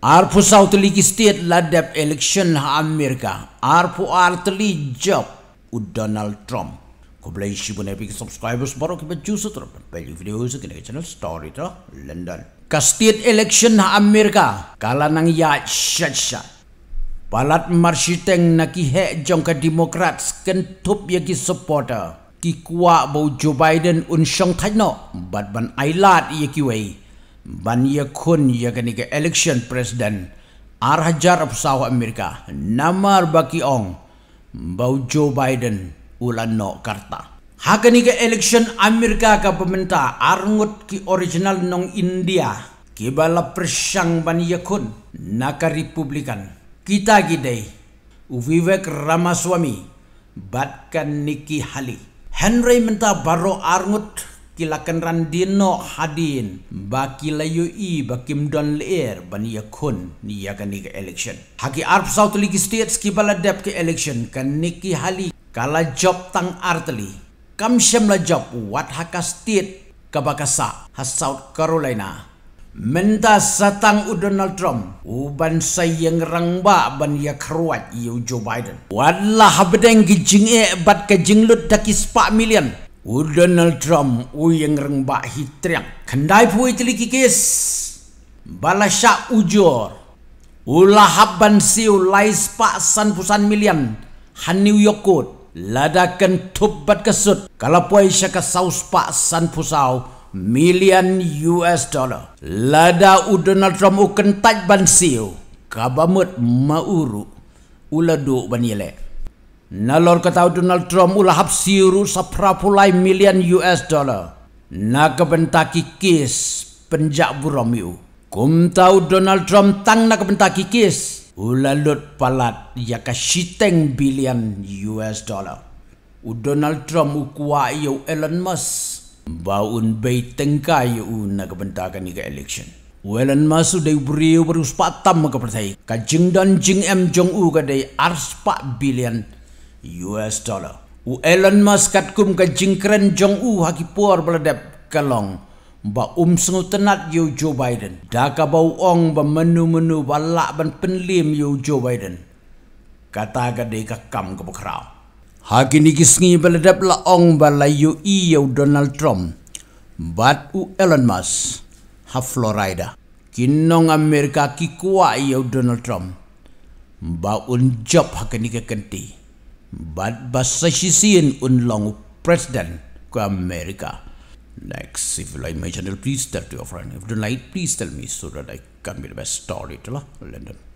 Ar South sau tali state la election ha Amerika. Ar pu ar tali job u Donald Trump. Ko blai shi bu nepi subscribers baru ki baju su tro. Pelu video su kene channel story to London. Ka state election ha Amerika. Kala nang ya shat shat. Palat marshiteng naki he jong ka democrats ken top ya supporter. Ki kuwa bau Joe Biden un shong thaino. Bat ban ailat ya wei ban ia kun ia kini ke election presiden arhajar pesawat Amerika namar baki ong bau Joe Biden ulan no karta. Hakan ke election Amerika ke pemerintah arngut ki original nong India kibala persyang ban ia kun naka republikan. Kita gidei Uvivek Ramaswamy batkan Niki Hali. Henry minta baro arngut kila kenran dino hadin ba kila i ba kim don leer ban ya kun ni ya gani kan ke election haki arp south league states ki bala ke election kan ni ki hali kala job tang artli kam shem la job wat haka state ka ba kasa ha south carolina menta satang u donald trump uban sayang rangba ban ya kruat yu joe biden wallah habdeng gijing e bat ke lut daki spa million Donald Trump u yang rengbak hitriak kendai pui teliki kes balasya ujur ulah haban bansi u lais pak san pusan milian han New York kot ladakan tup bat kesut kalau pui syaka saus pak san pusau milian US dollar lada u Donald Trump u kentak bansi u kabamut mauru uladuk banyelek na lor ketahu Donald Trump ulah hab siru sepapulai million US dollar. Na kebentaki kis penjak buramiu. Kum tahu Donald Trump tang na kebentaki kis ulah lut palat ya ke shiteng billion US dollar. U Donald Trump u kuat yo Elon Musk baun bay tengkai u na kebentakan ni election. U Elon Musk u dayu beriu berus patam ke percaya. Kajeng dan jeng M Jong U kadai arspa billion US dollar. US dollar. U Elon Musk kat kum ke jingkren jong u haki puar beledap kelong. Ba um sengu tenat yo Joe Biden. Da ka bau ong ba menu-menu balak ban penlim yo Joe Biden. Kata ka de ka kam ka bakrao. Haki ni kisngi beledap la ong ba la yo i yo Donald Trump. Ba u Elon Musk ha Florida. Kinong Amerika ki kuwa yo Donald Trump. Ba un job haki ni ka kentih. but Basashisian Unlong President of America. Next, if you like my channel, please tell to your friend. If you don't like, please tell me so that I can be the best storyteller. London.